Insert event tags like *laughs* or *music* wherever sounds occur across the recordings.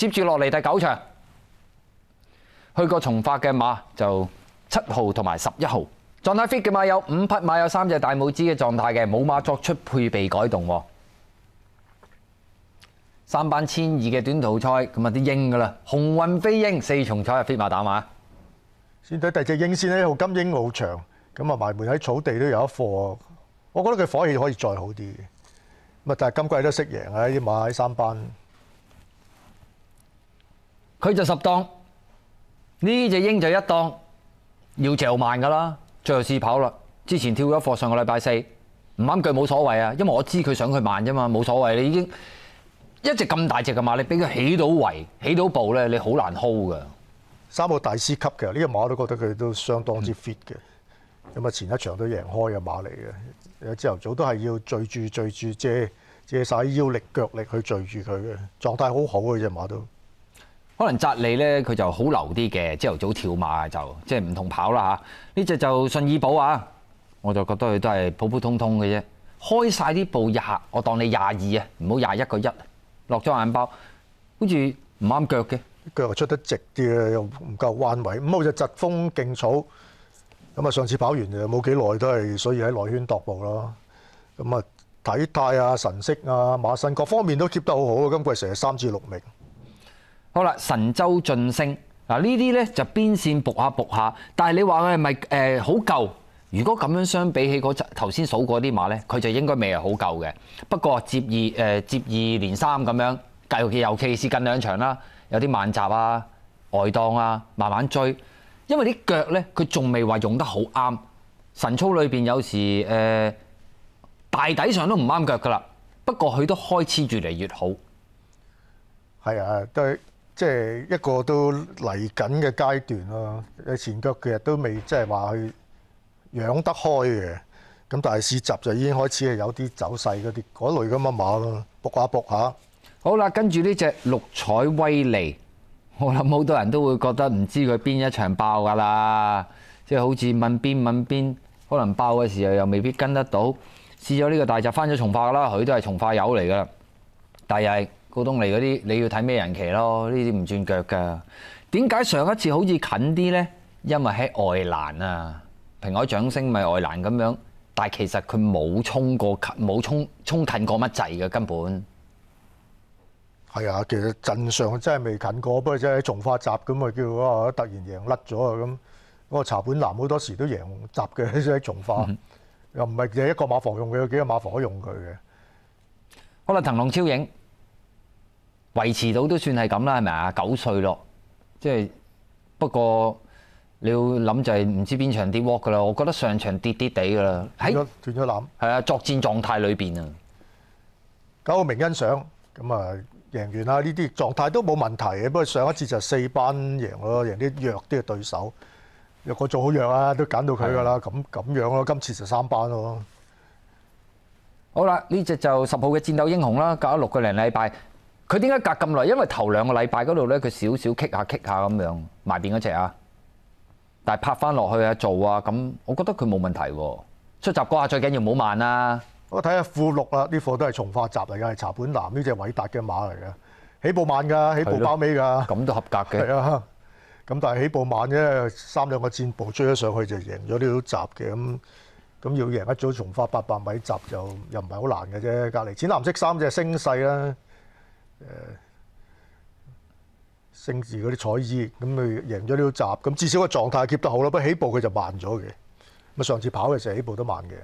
接住落嚟第九場，去過從化嘅馬就七號同埋十一號狀態 fit 嘅馬有五匹馬有三隻大拇指嘅狀態嘅母馬作出配備改動，三班千二嘅短途賽咁啊啲鷹噶啦，紅運飛鷹四重彩 fit 馬打馬，先睇第二隻鷹先號金鷹好長咁啊埋門喺草地都有一駒，我覺得佢火氣可以再好啲，咁啊但係今季都識贏啊啲馬喺三班。佢就十檔，呢只鹰就一檔，要嚼慢噶啦，著试跑啦。之前跳咗课，上个礼拜四唔啱佢冇所谓啊，因为我知佢想佢慢啫嘛，冇所谓。你已经一只咁大只嘅马，你俾佢起到围、起到步咧，你好难 hold 噶。三号大师级嘅，呢只马都觉得佢都相当之 fit 嘅。咁啊，前一场都赢开嘅马嚟嘅，朝头早都系要聚住聚住借借晒腰力脚力去聚住佢嘅，状态好好嘅只马都。可能扎利咧佢就好流啲嘅，朝頭早跳馬就即係唔同跑啦嚇。呢只就信義寶啊，我就覺得佢都係普普通通嘅啫。開晒啲步廿，我當你廿二啊，唔好廿一個一落咗眼包，好似唔啱腳嘅腳又出得直啲咧，又唔夠彎位。咁好就疾風勁草咁啊，上次跑完冇幾耐都係，所以喺內圈踱步咯。咁啊，體態啊、神色啊、馬身各方面都 keep 得好好啊，今季成日三至六名。好啦，神州晋升嗱呢啲咧就边线搏下搏下，但系你话佢系咪诶好够？如果咁样相比起嗰头先数過啲马咧，佢就应该未系好够嘅。不过接二诶 *laughs* 接二连三咁样，继续尤其是近两场啦，有啲慢集啊、外档啊，慢慢追，因为啲脚咧佢仲未话用得好啱。神操里边有时诶大底上都唔啱脚噶啦，不过佢都开始越嚟越好。系啊，对。即係一個都嚟緊嘅階段咯，前腳實都未即係話去養得開嘅，咁但係市集就已經開始係有啲走勢嗰啲嗰類嘅乜馬咯，卜下卜下。好啦，跟住呢只六彩威利，我諗好多人都會覺得唔知佢邊一場爆㗎啦，即係好似問邊問邊，可能爆嘅時候又未必跟得到。試咗呢個大集翻咗從化啦，佢都係從化友嚟㗎，但係。高東嚟嗰啲，你要睇咩人騎咯？呢啲唔轉腳噶。點解上一次好似近啲咧？因為喺外欄啊，平海掌聲咪外欄咁樣。但其實佢冇衝過近，冇衝衝近過乜滯嘅根本。係啊，其實陣上真係未近過，不過真係喺從化閘咁啊，叫啊突然贏甩咗啊咁。嗰個茶本男好多時都贏閘嘅，*laughs* 喺重化又唔係就一個馬房用佢，有幾個馬房可以用佢嘅。好啦，騰龍超影。維持到都算係咁啦，係咪啊？九歲咯，即係不過你要諗就係唔知邊場跌波噶啦。我覺得上場跌跌地噶啦，斷咗藍，係啊作戰狀態裏邊啊，搞個明欣賞咁啊贏完啦呢啲狀態都冇問題。不過上一次就四班贏咯，贏啲弱啲嘅對手，若果做好弱啊，都揀到佢噶啦。咁咁樣咯，今次就三班咯。好啦，呢只就十號嘅戰鬥英雄啦，隔咗六個零禮拜。佢點解隔咁耐？因為頭兩個禮拜嗰度咧，佢少少棘下棘下咁樣埋邊嗰只啊，但係拍翻落去啊做啊，咁我覺得佢冇問題喎。出集下最緊要唔好慢啦。我睇下副六啦，啲貨都係從化集嚟嘅，係茶本藍呢只偉達嘅馬嚟嘅，起步慢㗎，起步包尾㗎，咁都合格嘅。係啊，咁但係起步慢啫，三兩個箭步追咗上去就贏咗呢組集嘅咁，咁要贏一早從化八百米集就又唔係好難嘅啫。隔離淺藍色三隻升勢啦。诶，圣事嗰啲彩衣，咁佢赢咗呢個集，咁至少个状态 keep 得好啦。不过起步佢就慢咗嘅，咁上次跑嘅时候起步都慢嘅。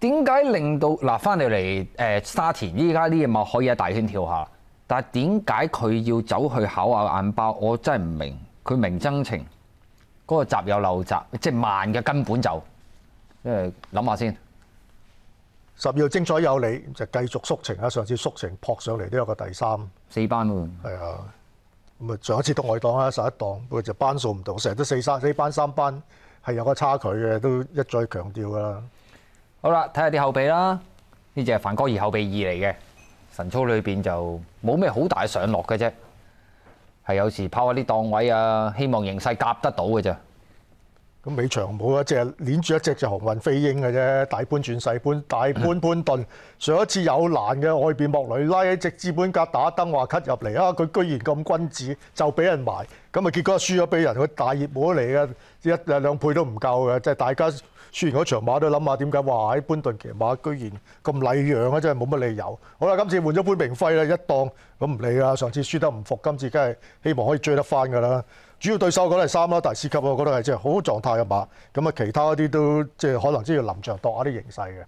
点解令到嗱翻嚟嚟？诶，沙田依家啲嘢咪可以喺大圈跳下？但系点解佢要走去考下眼包？我真系唔明。佢明真情，嗰个集有漏集，即系慢嘅根本就，因为谂下先。十二號精彩有你，就繼續縮情啊！上次縮情撲上嚟都有個第三四班喎，係啊，咁啊上一次東外檔啦，十一檔，不過就班數唔同，成日都四三四班三班係有個差距嘅，都一再強調啦。好啦，睇下啲後備啦，呢只係凡哥二後備二嚟嘅，神操裏邊就冇咩好大上落嘅啫，係有時拋下啲檔位啊，希望形勢夾得到嘅啫。咁尾場冇啊，隻係攆住一隻就紅雲飛鷹嘅啫，大盤轉細盤，大盤搬頓 *laughs* 上一次有難嘅外邊莫雷拉一隻資本格打燈話咳入嚟啊，佢居然咁君子就俾人埋，咁啊結果輸咗俾人，佢大熱冇得嚟嘅，一兩倍都唔夠嘅，即係大家輸完嗰場馬都諗下點解？哇！喺搬頓騎馬居然咁禮讓啊，真係冇乜理由。好啦，今次換咗潘明輝啦，一檔咁唔理啦，上次輸得唔服，今次梗係希望可以追得翻㗎啦。主要對手嗰啲係三啦，大係級我覺得係真係好狀態嘅馬。咁啊，其他啲都即係可能真要臨場度下啲形勢嘅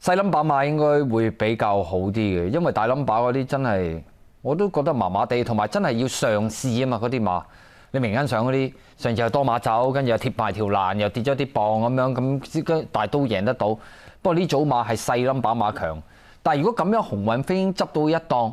細冧把馬應該會比較好啲嘅，因為大冧把嗰啲真係我都覺得麻麻地，同埋真係要嘗試啊嘛。嗰啲馬你明恩賞嗰啲，上次又多馬走，跟住又貼埋條欄，又跌咗啲磅咁樣，咁即但係都贏得到。不過呢組馬係細冧把馬強，但係如果咁樣紅運飛鷹執到一檔。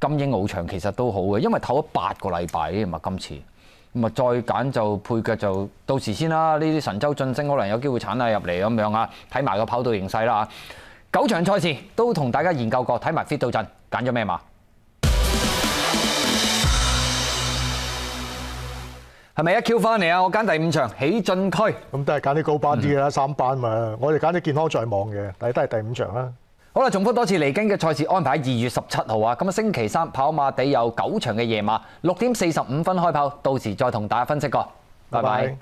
金英翱場其實都好嘅，因為唞咗八個禮拜啊嘛，今次，咁啊再揀就配腳就到時先啦。呢啲神州進升可能有機會產下入嚟咁樣啊，睇埋個跑道形勢啦九場賽事都同大家研究過，睇埋 fit 到陣，揀咗咩馬？係咪一 Q 翻嚟啊？我揀第五場起進區，咁都係揀啲高班啲嘅啦，三班嘛，我哋揀啲健康在望嘅，但係都係第五場啦。好啦，重複多次嚟緊嘅賽事安排二月十七號啊，咁啊星期三跑馬地有九場嘅夜晚，六點四十五分開跑，到時再同大家分析個，拜拜。